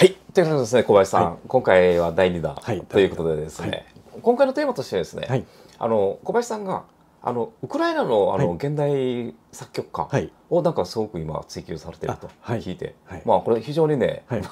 はい。ということでですね、小林さん、はい、今回は第2弾、はい、ということでですね、はい、今回のテーマとしてですね、あの小林さんがあのウクライナのあの、現代作曲家、をなんかすごく今追求されてると聞いて、はい、まあこれ非常にね、はい、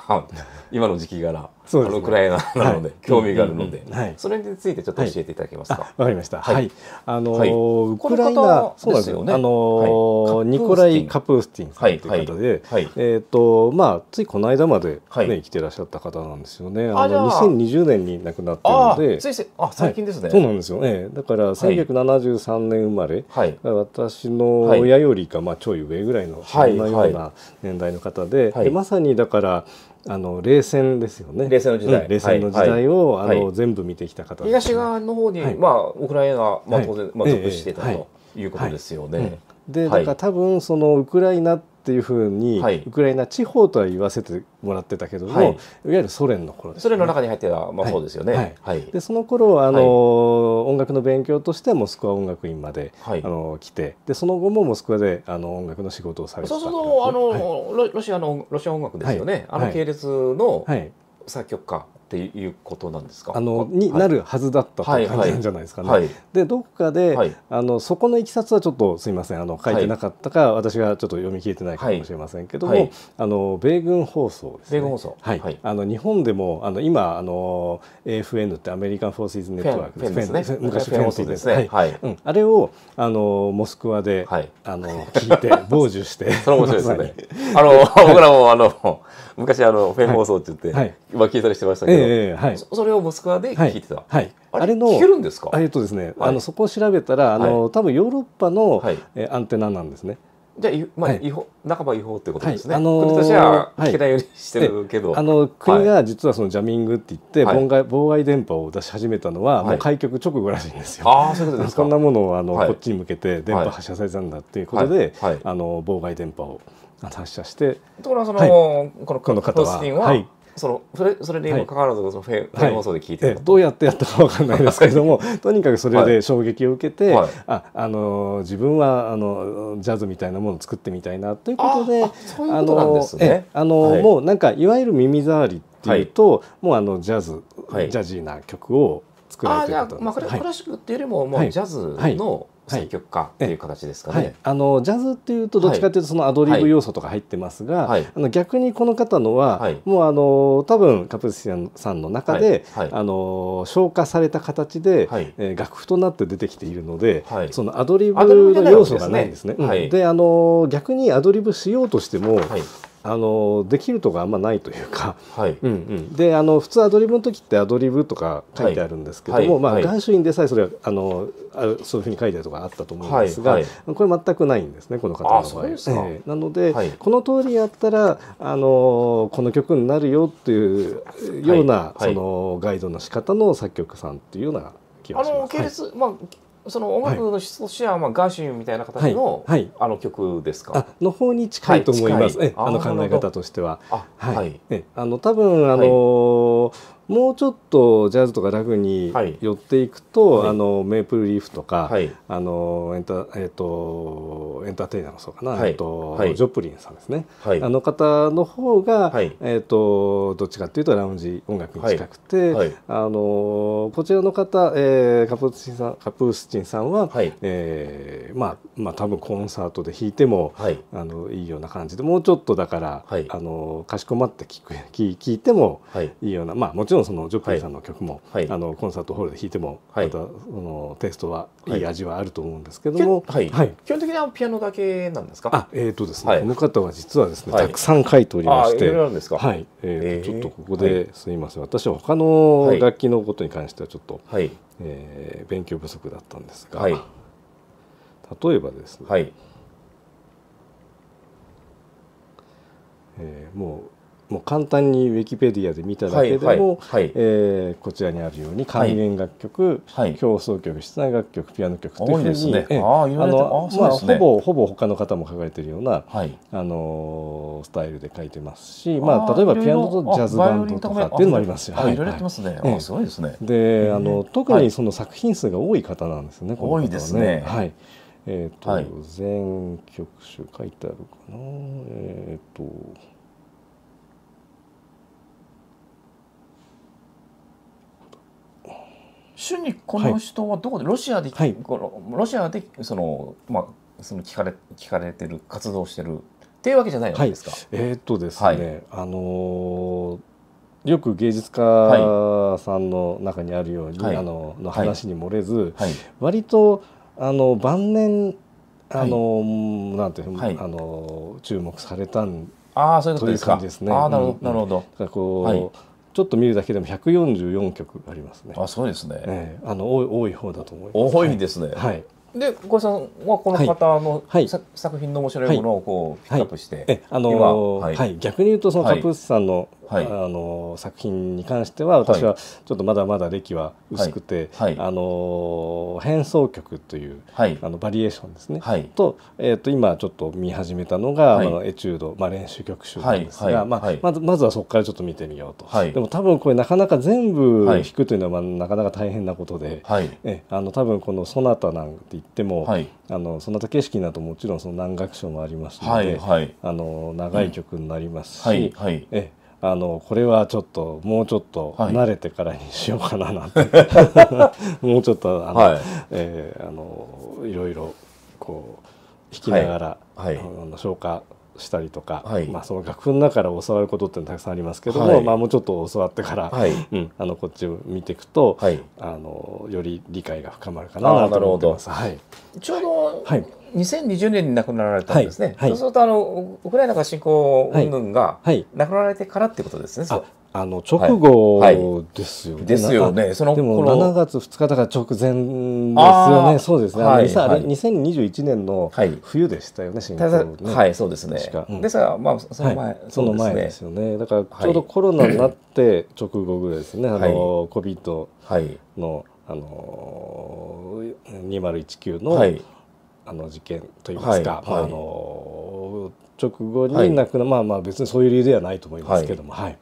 今の時期からうですね、ウクライナなので、興味があるので、うんそれについてちょっと教えていただけますか。わ、かりました。はい。あのー、ウクライナそうですよね。あのー、ニコライカプースティンさんという方で、えっ、ー、とまあついこの間までね、生きてらっしゃった方なんですよね。あの2020年に亡くなってるので、あ最近ですね、そうなんですよね。だから1973年生まれ、私の親よりかまあちょい上ぐらいのそんなような年代の方ではい、でまさにだからあの冷戦ですよね冷戦の時代、うん、冷戦の時代を、はい、あの、全部見てきた方、ね、東側の方に、まあ、ウクライナが、まあ、当然、まあ、属してたということですよね。でだから多分そのウクライナっっていうふうに、はい、ウクライナ地方とは言わせてもらってたけども、はい、いわゆるソ連の頃です、ね、ソ連の中に入ってた、まあ、そうですよね、はいでその頃あの、音楽の勉強としてモスクワ音楽院まで、あの来てでその後もモスクワであの音楽の仕事をされてたそうそうそうあの、ロシアのロシア音楽ですよね、あの系列の作曲家っていうことなんですかあのになるはずだったという感じなんじゃないですかね。はいはい、でどこかで、はい、あのそこのいきさつはちょっとすみませんあの書いてなかったか、私がちょっと読み切れてないかもしれませんけども、あの米軍放送ですね。米軍放送はいあの日本でもあの今あの AFN ってアメリカン・フォーシーズ・ネットワークですね。昔フェンスですね。はい、うん、あれをあのモスクワで、はい、あの聞いて 傍受してそれ面白いですね。あの僕らもあの昔あのフェン放送って言って、はい、今聞いたりしてましたけど。けど、それをモスクワで聞いてた、はいあれの聞けるんですかえっとですね、あのそこを調べたらあの、多分ヨーロッパの、はえアンテナなんですね。じゃまあ、違法、半ば違法ってことですね。あの国としては聞けないようにしてるけど、あの国が実はそのジャミングって言って、妨害妨害電波を出し始めたのは、もう開局直後らしいんですよ。ああ、そういうことですか。こんなものをあの、こっちに向けて電波発射されたんだっていうことで、あの妨害電波を発射して。ところがその、このクロスティンは、はいそのそれそれで今かかわらずそのフェ,、はい、放送で聞いて、はいどうやってやったかわかんないですけれども とにかくそれで衝撃を受けて、はい、ああの自分はあのジャズみたいなものを作ってみたいなということであのえあの、はい、もうなんかいわゆる耳障りっていうと、もうあのジャズ、はい、ジャジーな曲を作られてるとあじゃあ、まあ、これクラシックっていうよりも、もうジャズの、作曲家っていう形ですかね、はい、あのジャズっていうとどっちかというとそのアドリブ要素とか入ってますが、はい、あの逆にこの方のは、はい、もうあの多分カプセルさんの中で、あの消化された形で、はい、えー、楽譜となって出てきているので、そのアドリブの要素がないんですね。で、ねうあの逆にアドリブしようとしても、あのできるとこあんまないというか、はいうんうん、であの普通アドリブの時ってアドリブとか書いてあるんですけども、はい、まあ、元首ンでさえそれはあのそういうふうに書いてあるとかあったと思うんですが、はいはい、これ全くないんですねこの方の場合。えー、なので、この通りやったらあのこの曲になるよっていうような、そのガイドの仕方の作曲さんっていうような気がします。あの系列、まあその音楽の質としては、まあ、ガーシュンみたいな形の、はい、あの曲ですかの方に近いと思います、はい、あの考え方としては。はい、はい、あの多分あのー、もうちょっとジャズとかラグに寄っていくと、あのメープルリーフとか、あのエンタえっ、ー、とエンターテイナーもそうかな、えっ、ー、とジョプリンさんですね、あの方の方が、えっとどっちかというとラウンジ音楽に近くて、あのこちらの方、えー、カプースチンさんカプースチンンさんは、はい、えー、まあまあ多分コンサートで弾いても、はい、あのいいような感じでもうちょっとだから、はい、あのかしこまって聞く聞聞いてもいいような、まあもちろんそのジョッリーさんの曲も、あのコンサートホールで弾いても、またそのテストはいい味はあると思うんですけども、はい基本的にはピアノだけなんですかあえっ、ー、とですね、この方は実はですねたくさん書いておりまして、はい、えー、えー、ちょっとここですみません私は他の楽器のことに関してはちょっと、はいえー、勉強不足だったんですが、はい、例えばですね、はい、えー、もうもう簡単にウィキペディアで見ただけでも、はいはい、えー、こちらにあるように管弦楽曲、はい、競争曲室内楽曲ピアノ曲というふうにですね、えー、ああの、ね、まあ、ほぼほぼ他の方も書かれているような、はい、あのスタイルで書いてますし、まあ、例えばピアノとジャズバンドとかっていうのもありますよ。はい、すごいですね。であの特にその作品数が多い方なんですね。多いですね。はい。えっ、ー、と、全曲集書いてあるかな。えっ、ー、と。主にこの人はどこで、ロシアで、はい、ロシアでそのまあその聞かれ聞かれてる活動してるっていうわけじゃないわけですか。はい、えー、っとですね、はい、あのー、よく芸術家さんの中にあるように、あのの話に漏れず、割とあの晩年あの、なんていう、はい、あの注目されたんあそういうことですか。という感じですね。あなるほど、なるほど。うん、だこう。ちょっと見るだけでも144曲ありますね。あ、そうですね。えー、あの多い多い方だと思います。多いですね。はい。で、小林さんはこの方の、はい、作品の面白いものをこうピックアップして、はい、あのー、はい、はい、逆に言うとそのカプースさんのはい、あの作品に関しては私はちょっとまだまだ歴は薄くて、はいはい、あの変奏曲という、あのバリエーションですね、と,、えー、と今ちょっと見始めたのが、あのエチュード、まあ、練習曲集なんですが、まあ、まずまずはそこからちょっと見てみようと、でも多分これなかなか全部弾くというのは、まあ、なかなか大変なことで、えあの多分この「ソナタ」なんて言っても、あのソナタ形式などもちろんその何楽章もありますので、あの長い曲になりますし、えあのこれはちょっともうちょっと慣れてからにしようかななんて、はい、もうちょっとあの、はいえー、あのいろいろこう弾きながら、はいはい、あの消化したりとか、はい、まあ、その楽譜の中から教わることってたくさんありますけども、はい、まあ、もうちょっと教わってから、はい、うん、あのこっちを見ていくと、あのより理解が深まるかなと思ってます。はい、ちょうど、2020年に亡くなられたんですね、はいはい、そうするとあのウクライナが侵攻云々が亡くなられてからってことですね、はい、あの直後ですよね、ですよねそのでも7月2日だから直前ですよねそうですね、はいはい、2021年の冬でしたよね、ね、はいそうですね、うん、ですがまあその前、その前ですよねだからちょうどコロナになって直後ぐらいですね、あのコビットの、はい、あのー、2019の、はいあの事件といいますか、はいはい、あの直後に亡くな、はい、まあまあ別にそういう理由ではないと思いますけども、はい、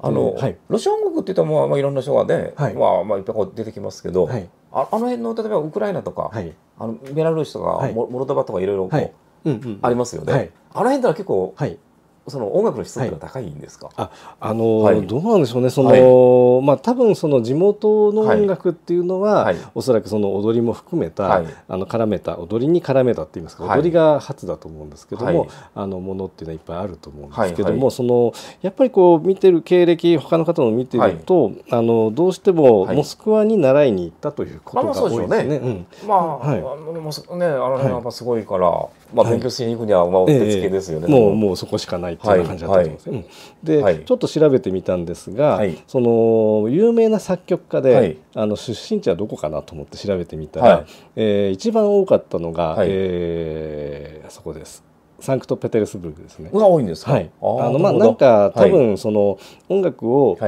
あの、はい、ロシア音楽っていったらまあ、まあ、いろんな人がね、はい、まあまあいっぱい出てきますけど、はい、ああの辺の例えばウクライナとか、はい、あのベラルーシとか、はい、モルドバとかいろいろこう、はいうんうん、ありますよね。はい、あの辺では結構、はいその音楽の質が高いんですか、はい、ああのはい、どうなんでしょうねその、はい、まあ、多分その地元の音楽っていうのは、はい、おそらくその踊りも含めた、あの絡めた踊りに絡めたっていいますか、踊りが初だと思うんですけども、あのものっていうのはいっぱいあると思うんですけども、そのやっぱりこう見てる経歴他の方の見てると、あのどうしてもモスクワに習いに行ったということが多いですね。まあ、ね、あの辺、ね、やっぱすごいから、まあ、勉強しに行くにはまあおってつけですよね、もうもうそこしかないっていう感じだと思います、ねで、ちょっと調べてみたんですが、その有名な作曲家で、あの出身地はどこかなと思って調べてみたら、はえ一番多かったのが、はえそこですサンクトペテルスブルクですね。が多いんですはい。あのまあなんか多分その音楽を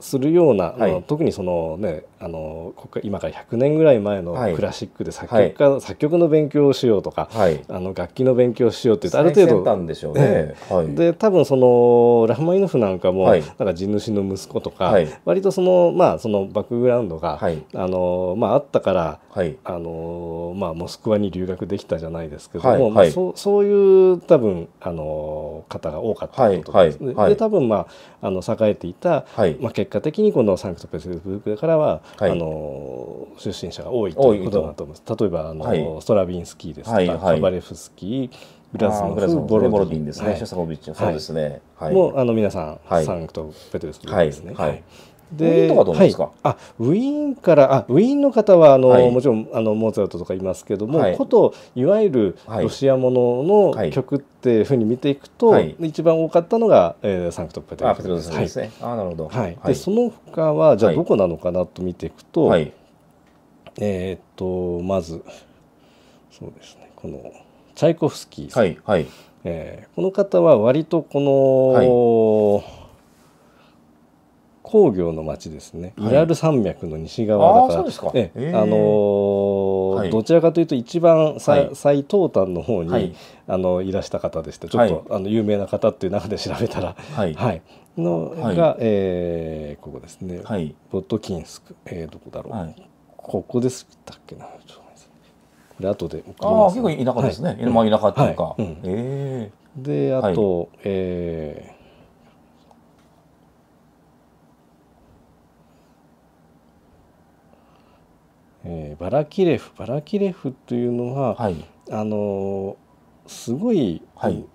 するような、特にそのねあの今から100年ぐらい前のクラシックで作曲家、はい、作曲の勉強をしようとか、はい、あの楽器の勉強をしようってある程度で、ねはい、多分そのラフマイノフなんかも、なんか地主の息子とか、はい、割とその,、まあ、そのバックグラウンドが、はいあのまあ、あったから、はいあのまあ、モスクワに留学できたじゃないですけども、まあ、そそういう多分あの方が多かったことです、ね、で多分、まあ、あの栄えていた、はいまあ、結果的にこのサンクトペテルブルクからははい、あの出身者が多いということだと思います。例えばあの、はい、ストラビンスキーですとか、はいはい、バレフスキーブラスのボロボロディンですね、ショスコビッチのそうですね、はいもうあの皆さん、サンクトペテルスですね、はいでウィーンかあウィーンからあウィーンの方はあの、もちろんあのモーツァルトとかいますけども、こといわゆるロシアものの曲っていうふうに見ていくと、一番多かったのが、えー、サンクトペテルスです。ですね、あなるほど。はい。で、その他はじゃあどこなのかなと見ていくと、はい、えっとまずそうですねこの。チャイコフスキーさん、はいはいえー、この方は割とこの、はい工業の町ですね、はい、イラル山脈の西側だからあ、ええ、あのーはい、どちらかというと一番最,、最東端の方に、はい、あのいらした方でしてちょっと、あの有名な方っていう中で調べたら、はいはいのが、えー、ここですね、はい、ボットキンスク、えー、どこだろう、ここでしたっけなちょで後で送りああ結構田舎ですね、はい田舎っていうか、はいうんえであと、えーえーバラキレフバラキレフというのは、はいあのすごい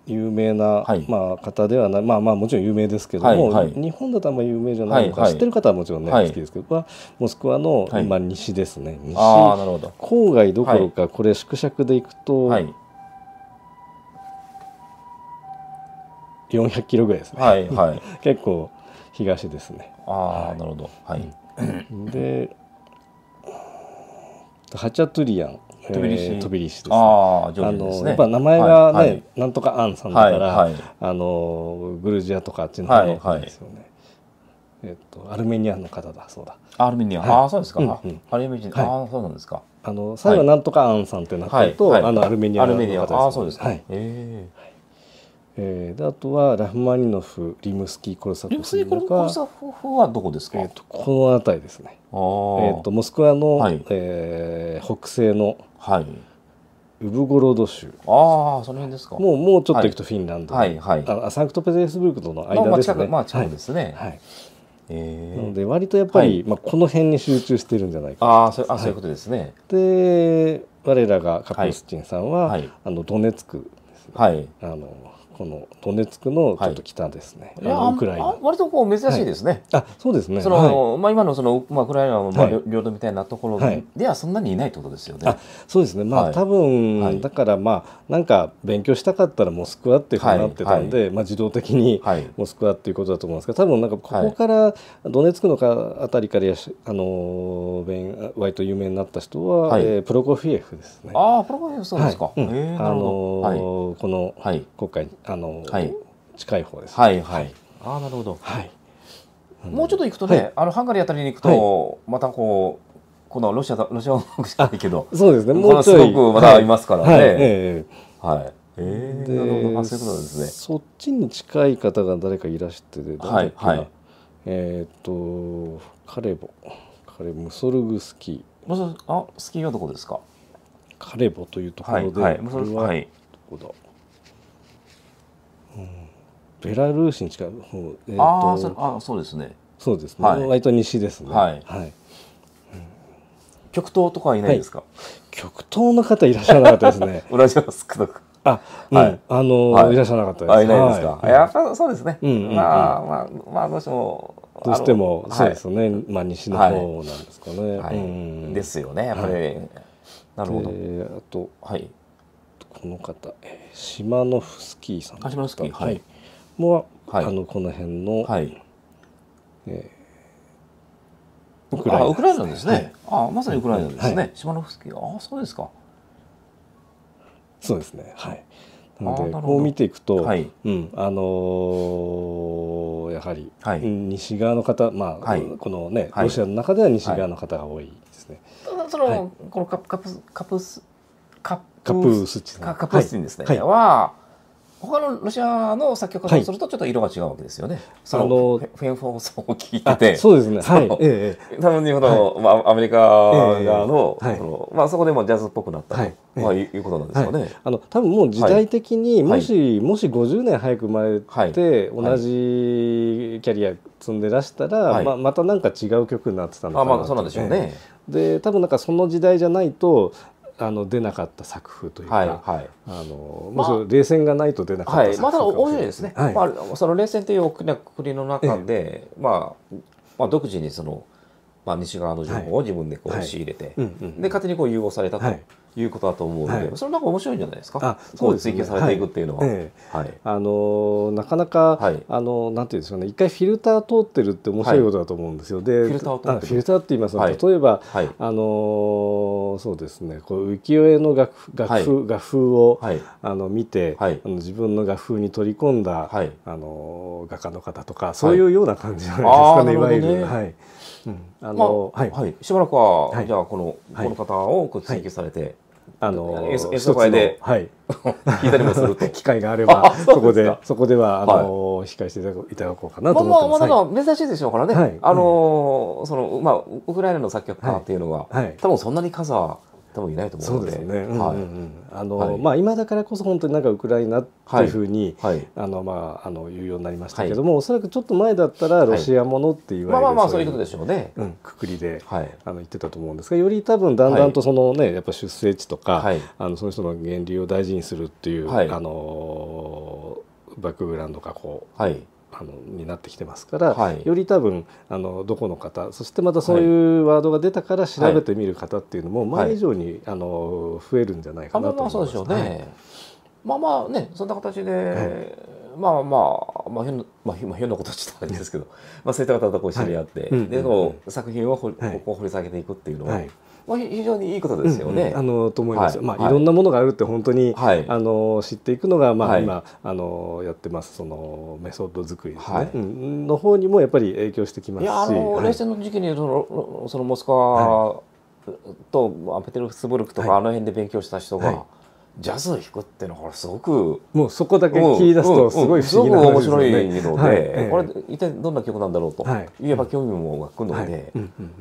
有名な、まあ、方ではない、まあ、まあもちろん有名ですけども、日本だとあんまり有名じゃないのか、知ってる方はもちろんね、好きですけど、まモスクワの、まあ、西ですね西郊外どころか、これ縮尺でいくと、はい、400キロぐらいですね、はいはい、結構東ですね。あなるほど、はい、でハチャトゥリアン飛び石飛び石です、ね、ああ、ね、やっぱ名前がね、はいなんとかアンさんだから、はいあのグルジアとかあっちの方ですよね、はいはい、えっと、アルメニアの方だそうだアルメニア、ああそうですか、うんうん、アルメニア、ああそうなんですかあの最後なんとかアンさんってなってると、あのアルメニアの方です、ね、ああそうですか、はいえーえー、であとはラフマニノフリムスキー・コルサリムスキー・コルサフはどこですか、えーと、この辺りですね、えーと、とモスクワの、はい、えー、北西のはい、ウルゴロド州ああその辺ですかもうもうちょっと行くとフィンランド、はいはいはい、あサンクトペテルスブルクとの間ですね、まあ、近くですね、はいえー、なので割とやっぱり、はい、まあ、この辺に集中してるんじゃないかあそあそういうことですね、はい、で我らがカプースチンさんは、はい、あのドネツクですね、はい、あのこのドネツクのちょっと北ですね、はい、あウクライナ割とこう珍しいですね、はい、あそうですねその、はい、まあ、今のその、まあ、ウクライナの、まあ領土みたいなところではそんなにいないってことですよね、そうですねまあ、多分、だからまあなんか勉強したかったらモスクワっていうふうになってたんで、まあ、自動的にモスクワっていうことだと思いますけ多分なんかここからドネツクのかあたりからあの割と有名になった人は、はい、えー、プロコフィエフですねああプロコフィエフそうですか、はいうん、あのー、この、はい、国会あの、はい、近い方です、ね、はいはい、ああなるほど、はいもうちょっと行くとね、あのハンガリーあたりに行くと、またこうこのロシアロシア音じゃないけどそうですねもうすごくまだいますからねはい、えはいえー、なるほどそういうことですねそっちに近い方が誰かいらしてはいはいえっ、とカレボカレムソルグスキーあスキーはどこですかカレボというところで、はいはい、これはどこだ、ベラルーシに近い方、えー、ああそうですねそうですね、はい、割と西ですねはい、はい極東とかいないですか、はい、極東の方いらっしゃらなかったですね あ、はい、あの、はい、いらっしゃらなかったです。いないですか。はい、やっぱそうですね。うんうんうん、まあまあまあどうしても。どうしてもそうですね、はい。まあ西の方なんですかね。はいうん、ですよね。やっぱり。なるほど。あとはい。この方、えー、島のフスキーさんあ島のフスキーはい、も、はい、あのこの辺の、はいえー、ウクライナ、ね、ウクライナですね、はい、あまさにウクライナですね、はい、島のフスキーあそうですかそうですねはいなのでこう見ていくと、はいうん、あのー、やはり、はい、西側の方、まあ、はい、このね、ロシアの中では西側の方が多いですね。その、このカプカプスカプスカカプースチン。カプースチンですね。はい、は他のロシアの作曲家とするとちょっと色が違うわけですよね。はい、そのフェンフォーソンを聞いてて、そうですね。はい。多分日本の、まあアメリカ側の、はいのまあそこでもジャズっぽくなったと、はいまあいうことなんですよね。あの多分もう時代的に、もし、もし50年早く生まれて、同じキャリア積んでらしたら、まあまたなんか違う曲になってたのかなあまあそうなんでしょうね。で多分なんかその時代じゃないとあの出なかった作風というか、はいはい、あのまあ、冷戦がないと出なかった作風、はい、まだいですね、はい、まあ、その冷戦という大きな国の中で、まあ、まあ独自にその、まあ、西側の情報を自分でこう仕入れて、はいうんうん、で勝手にこう融合されたと。いうことだと思うので、はい、それなんか面白いんじゃないですか。あそうです、ね、追求されていくっていうのは。はい。はい、あのなかなか、はい、あのなんていうんですかね、一回フィルター通ってるって面白いことだと思うんですよ。で、フィルター通ってフィルターって言いますのは、例えば、あのそうですね、こう浮世絵の楽楽譜、画風を、はい、あの見て、あの自分の画風に取り込んだ、はい、あの画家の方とかそういうような感じじゃないですかね、い、わゆる。はい。うん、あの、はい、しばらくは、じゃあこの、この方をこう追求されて。あの演奏会で、はい、聞いたりもすると機会があればそこでそこではあの、はい、控えしていただこうかなと思ってます。まあまあまあ珍しいでしょうからね。はい、あの、うん、そのまあウクライナの作曲家っていうのは、はい、多分そんなに数は多分いないと思うので。そうですね。はい。うんうん、あの、はい、まあ今だからこそ本当になんかウクライナっていうふうに、はいあのまああの言うようになりましたけども、はい、おそらくちょっと前だったらロシアものって言われる、はい、まあまあまあそういうことでしょうね。うん、くくりで、はい、あの言ってたと思うんですが、より多分だんだんとそのね、やっぱ出生地とか、はい、あのその人の源流を大事にするっていう、はい、あのバックグラウンドがこう。はいあのになってきてますから、はい、より多分あのどこの方そしてまたそういうワードが出たから調べてみる方っていうのも前以上に、あの増えるんじゃないかなと思います、ね、まあ、ね、まあまあねそんな形で、まあまあ、まあ、ひょんまあ、ひょんなことしたんですけど、まあ、そういった方とこう知り合って、はいうんうんうん、でこ作品を掘り,、はい、掘り下げていくっていうのは、はい、まあ、非常にいいことですよね。うん、あのと思います、はい、まあ、い、ろんなものがあるって本当に、はい、あの知っていくのが、まあ、今、あのやってますそのメソッド作り、ね、はいの方にもやっぱり影響してきますし。いやあの冷戦の時期にそのそのモスクワとペテルスブルクとか、あの辺で勉強した人が。ジャズを弾くっていうのはすごくもうそこだけ聞き出すとすごい不思議な話ですよね、ごく面白いので、はい、これ一体どんな曲なんだろうと、はい、言えば興味も湧くので、はい、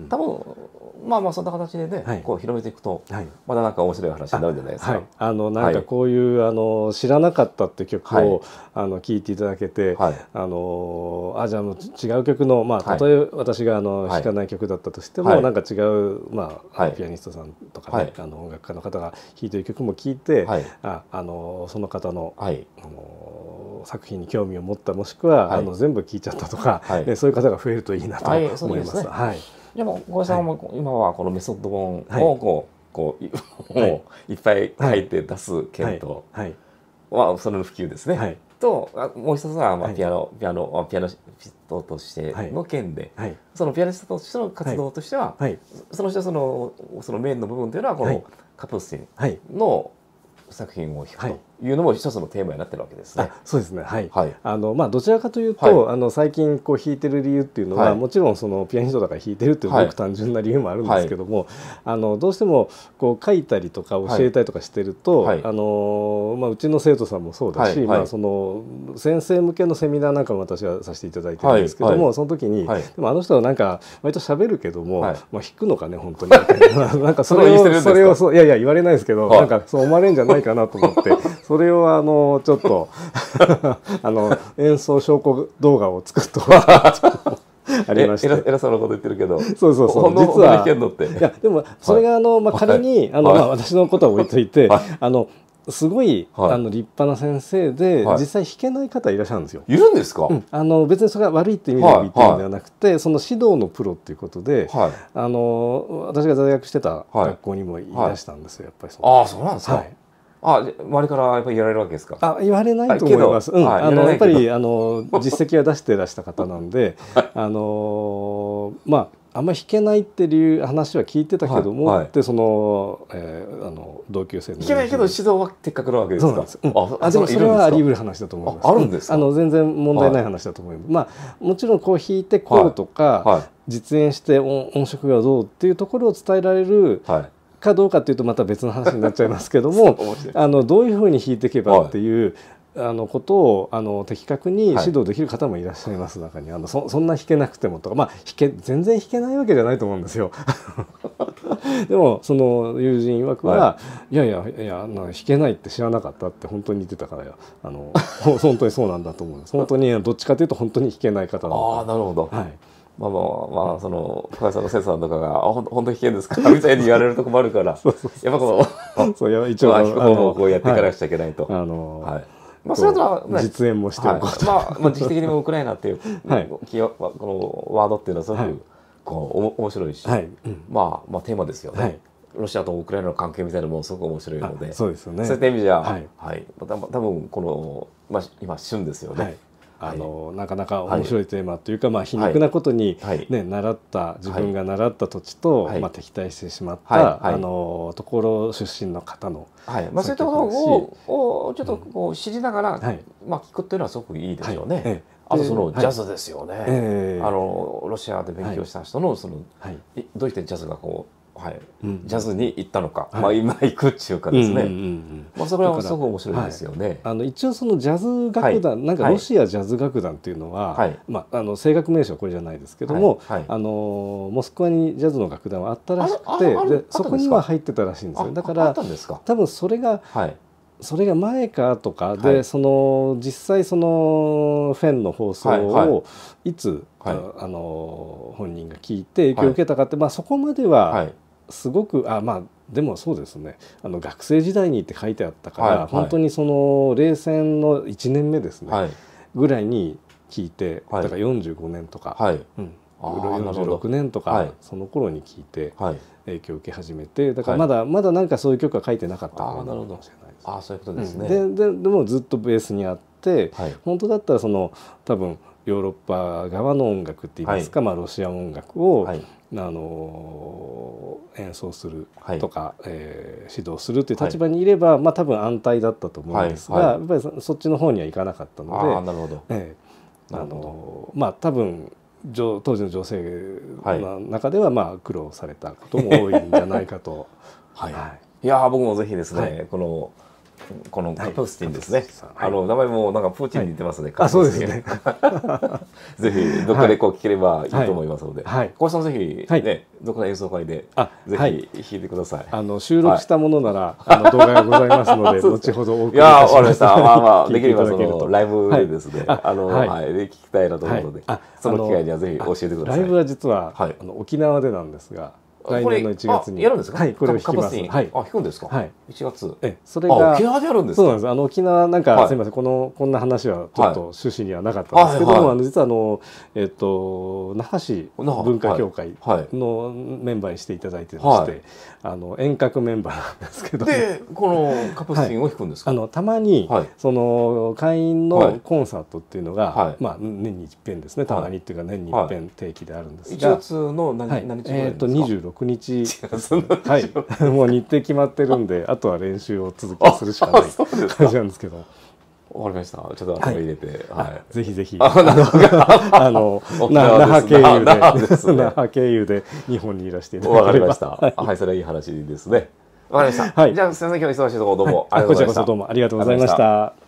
多分まあまあそんな形でね、こう広めていくと、はい、まだなんか面白い話になるじゃないですか。あ,、のなんかこういう、あの知らなかったっていう曲を、あの聞いていただけて、はい、あのあじゃあもう違う曲のまあたとえ私があの、弾かない曲だったとしても、なんか違うまあ、はい、ピアニストさんとかね、あの音楽家の方が弾いてる曲も聞いて。はい、ああのその方の,、はい、あの作品に興味を持ったもしくは、はい、あの全部聞いちゃったとか、はい、そういう方が増えるといいなと思います。はい、ね、はい、でも小林さんも今はこのメソッド本をこう,、こうもういっぱい書いて出す件とはいはそれの普及ですね。はいともう一つは、まあ、ピアノ、ピアノピアノトとしての件で、はい、そのピアニストとしての活動としては、はい、その人そのそのメインの部分というのはこの、カプセル。チンの作品を弾くと、はいいうのも一つのテーマになってるわけですね。そうですね。はい。はい、あのまあどちらかというと、はい、あの最近こう弾いてる理由っていうのは、はい、もちろんそのピアニストだから弾いてるっていうごく単純な理由もあるんですけども、あのどうしてもこう書いたりとか教えたりとかしてると、あのまあうちの生徒さんもそうだし、まあその先生向けのセミナーなんかも私はさせていただいてるんですけども、その時に、でもあの人はなんか割と喋るけども、まあ弾くのかね本当に なんかそれをそれをそういやいや言われないですけど、なんかそう思われるんじゃないかなと思って。それをあのちょっと あの演奏証拠動画を作っと ありまして偉そうなこと言ってるけどそうそうそう実はいやでもそれがあの、まあ、仮に、はい、あの、まあ、私のことは置いといて、はい、あのすごい、はい、あの立派な先生で、はい、実際弾けない方いらっしゃるんですよ。いるんですか、うん、あの別にそれが悪いっていう意味で言ってるんではなくて、はい、その指導のプロっていうことで、あの私が在学してた学校にもいらしたんですよ、やっぱりその。あそうなんですか、あ、周りからやっぱり言われるわけですか。あ、言われないと思います。うん、あのやっぱりあの実績は出してらした方なんで、あのまああんまり弾けないっていう話は聞いてたけども、でその、えー、あの同級生の弾けないけど指導は的確なわけですか。あ、でもそれはあり得る話だと思います。あるんですあの全然問題ない話だと思います。まあもちろんこう弾いてこうとか、実演して音色がどうっていうところを伝えられる、はい、かどうかっていうとまた別の話になっちゃいますけども あのどういうふうに弾いていけばっていう、あのことをあの的確に指導できる方もいらっしゃいます、はい、中にあのそそんな弾けなくてもとか、まあ、弾け全然弾けないわけじゃないと思うんですよ。でもその友人曰くは、はい、いやいやいや弾けないって知らなかったって本当に言ってたからあの 本当にそうなんだと思うんです本当にどっちかというと本当に弾けない方ああなるほど、はいまあまあ、まあ、その、高橋さんのセン生産とかが、あ、ほん本当危険ですか みたいに言われると困るから、そうそうそうやっぱこう一応、まあ、方もこうやっていかなくちゃいけないと。あのはいまあ、それとは、実演もしておこうと、い、まあ、まあ、時期的にもウクライナっていう、はい、このワードっていうのはすごく、こうおも面白いし、はいまあ、まあテーマですよね。はいロシアとウクライナの関係みたいなもすごく面白いのでそうですよねそういった意味じゃ、はいはい、多分この、まあ、今旬ですよね、はい、あの、なかなか面白いテーマというか、はい、まあ、皮肉なことにね、はい、習った自分が習った土地と、まあ、敵対してしまった、あのところ出身の方の、はいまあ、そういったことををちょっとこう知りながら、うん、まあ、聞くっていうのはすごくいいですよね。ええあとそのジャズですよね、はい、あのロシアで勉強した人のその、はい、どうしてジャズがこうはい、うん、ジャズに行ったのか、はい、まあ、今行くっていうかですね、うんうんうんまあ、それはすごく面白いですよね。はい、あの一応そのジャズ楽団、はい、なんかロシアジャズ楽団っていうのは、まあ、あの正確名称これじゃないですけども、あのモスクワにジャズの楽団はあったらしくてでそこには入ってたらしいんですよ。だからた多分それが、それが前かとかで、はい、その実際そのフェンの放送をいつ、はいはい、あの本人が聞いて影響を受けたかって、まあ、そこまではすごくあまあでもそうですねあの学生時代にって書いてあったから、はいはい、本当にその冷戦の1年目ですね、はい、ぐらいに聞いて、だから45年とか、はいうん、46年とか、その頃に聞いて、影響を受け始めてだからまだ、まだなんかそういう曲は書いてなかったのかもしれないです。あそういうことですね、うん、でででもずっとベースにあって、本当だったらその多分ヨーロッパ側の音楽っていいますか、はい、まあ、ロシア音楽を、はい、あの演奏するとか、はい、えー、指導するという立場にいれば、はい、まあ、多分安泰だったと思うんですが、はい、やっぱりそっちの方にはいかなかったのであなるほど、えー、あのまあ多分当時の女性の中では、まあ、苦労されたことも多いんじゃないかと。はい、はい、いや僕もぜひですね、このこのカプステンですね、はい、あの名前もなんかプーチンに似てますね、はい、そうですね ぜひどっかでこう聞ければいいと思いますので、はい、小林さんぜひね、どこか演奏会でぜひ弾いてください、あの収録したものなら、あの動画がございますので 後ほどお送りいやわかりましたまあまあ できればそのライブでですね、あの、はいで聞きたいなと思うので、その機会にはぜひ教えてくださいライブは実は、あの沖縄でなんですが来年の1月にやるんですか。はい、これを引きます。はい、あ、引くんですか。はい、1月。え、それが沖縄でやるんですそうなんです。あの沖縄なんか、はい、すみません、このこんな話はちょっと趣旨にはなかったんですけども、はい、あの実はあのえっと那覇市文化協会のメンバーにしていただいてまして、あの遠隔メンバーなんですけど、でこのカプスンを引くんですあのたまに、その会員のコンサートっていうのが、まあ年に一遍ですね。たまにっていうか年に一遍定期であるんですが、1月の何,、何日ぐらいですか。えっと26 26日、はい、もう日程決まってるんであとは練習を続けするしかない感じなんですけど。わかりました。ちょっと頭入れて、はい、ぜひぜひ。あ の、那覇経由で、那覇、経由で日本にいらしていただけわかりました。はい、はい、それはいい話ですね。わかりました。はい、じゃあ、すみません、今日忙しいところどうも、はい、ありがとうございました。こちらこそどうもありがとうございました。